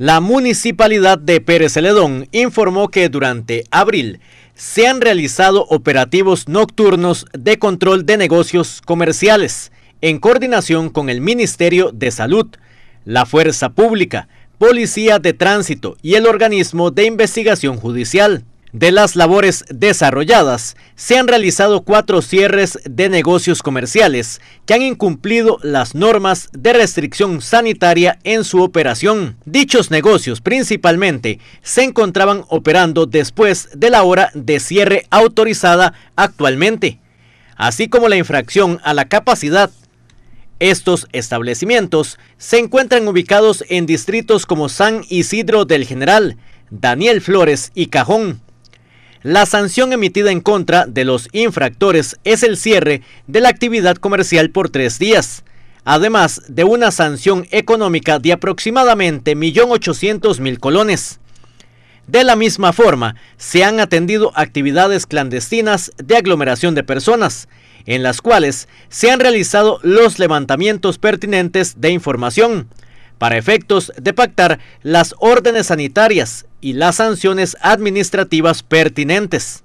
La municipalidad de Pérez Celedón informó que durante abril se han realizado operativos nocturnos de control de negocios comerciales en coordinación con el Ministerio de Salud, la Fuerza Pública, Policía de Tránsito y el Organismo de Investigación Judicial. De las labores desarrolladas, se han realizado cuatro cierres de negocios comerciales que han incumplido las normas de restricción sanitaria en su operación. Dichos negocios principalmente se encontraban operando después de la hora de cierre autorizada actualmente, así como la infracción a la capacidad estos establecimientos se encuentran ubicados en distritos como San Isidro del General, Daniel Flores y Cajón, la sanción emitida en contra de los infractores es el cierre de la actividad comercial por tres días, además de una sanción económica de aproximadamente 1.800.000 colones. De la misma forma, se han atendido actividades clandestinas de aglomeración de personas, en las cuales se han realizado los levantamientos pertinentes de información, para efectos de pactar las órdenes sanitarias y las sanciones administrativas pertinentes.